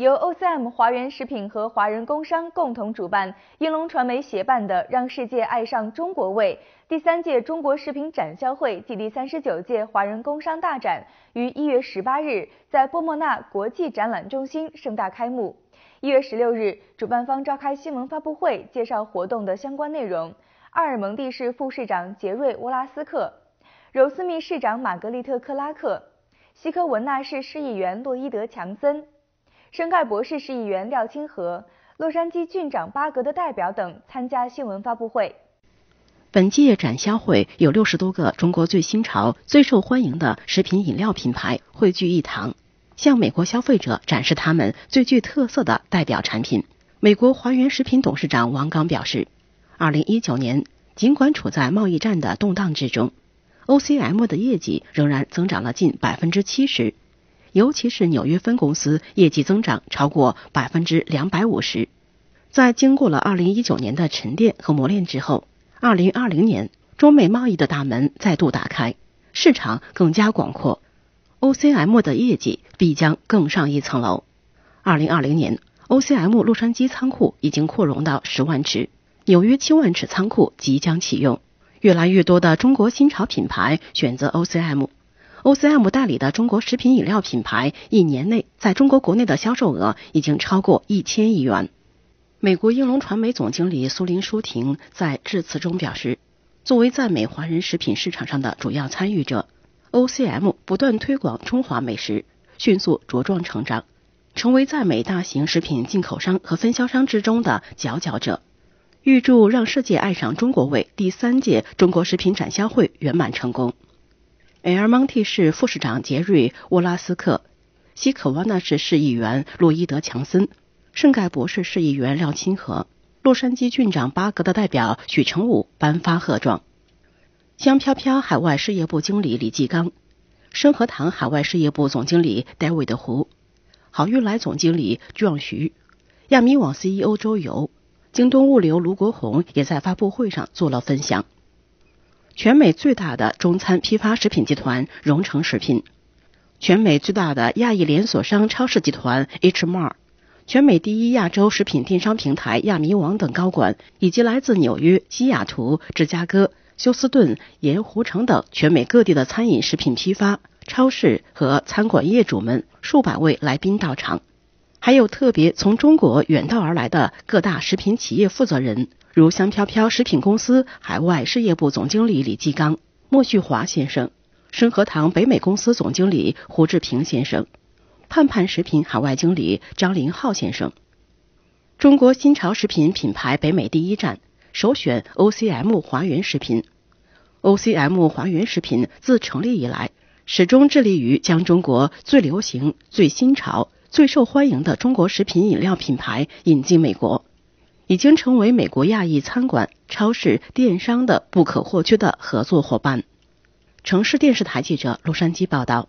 由 O C M 华源食品和华人工商共同主办、英龙传媒协办的“让世界爱上中国味”第三届中国食品展销会暨第三十九届华人工商大展，于一月十八日在波莫纳国际展览中心盛大开幕。一月十六日，主办方召开新闻发布会，介绍活动的相关内容。阿尔蒙蒂市副市长杰瑞·乌拉斯克、柔斯密市长玛格丽特·克拉克、西科文纳市市议员洛伊德·强森。生盖博士、市议员廖清河、洛杉矶郡长巴格的代表等参加新闻发布会。本届展销会有六十多个中国最新潮、最受欢迎的食品饮料品牌汇聚一堂，向美国消费者展示他们最具特色的代表产品。美国华源食品董事长王刚表示，二零一九年尽管处在贸易战的动荡之中，O C M 的业绩仍然增长了近百分之七十。尤其是纽约分公司业绩增长超过百分之两百五十，在经过了二零一九年的沉淀和磨练之后，二零二零年中美贸易的大门再度打开，市场更加广阔，O C M 的业绩必将更上一层楼。二零二零年，O C M 洛杉矶仓库已经扩容到十万尺，纽约七万尺仓库即将启用，越来越多的中国新潮品牌选择 O C M。O C M 代理的中国食品饮料品牌，一年内在中国国内的销售额已经超过一千亿元。美国英龙传媒总经理苏林舒婷在致辞中表示：“作为在美华人食品市场上的主要参与者，O C M 不断推广中华美食，迅速茁壮成长，成为在美大型食品进口商和分销商之中的佼佼者。预祝让世界爱上中国味第三届中国食品展销会圆满成功。” m o n t 蒂市副市长杰瑞·沃拉斯克，西可瓦纳市市议员路易德·强森，圣盖博士市议员廖清河，洛杉矶郡长巴格的代表许成武颁发贺状。香飘飘海外事业部经理李继刚，生和堂海外事业部总经理戴维 d 胡，好运来总经理壮徐，亚米网 CEO 周游，京东物流卢国红也在发布会上做了分享。全美最大的中餐批发食品集团荣成食品，全美最大的亚裔连锁商超市集团 H m a r 全美第一亚洲食品电商平台亚米网等高管，以及来自纽约、西雅图、芝加哥、休斯顿、盐湖城等全美各地的餐饮食品批发、超市和餐馆业主们，数百位来宾到场。还有特别从中国远道而来的各大食品企业负责人，如香飘飘食品公司海外事业部总经理李继刚、莫旭华先生，生和堂北美公司总经理胡志平先生，盼盼食品海外经理张林浩先生。中国新潮食品品牌北美第一站首选 O C M 华源食品。O C M 华源食品自成立以来，始终致力于将中国最流行、最新潮。最受欢迎的中国食品饮料品牌引进美国，已经成为美国亚裔餐馆、超市、电商的不可或缺的合作伙伴。城市电视台记者洛杉矶报道。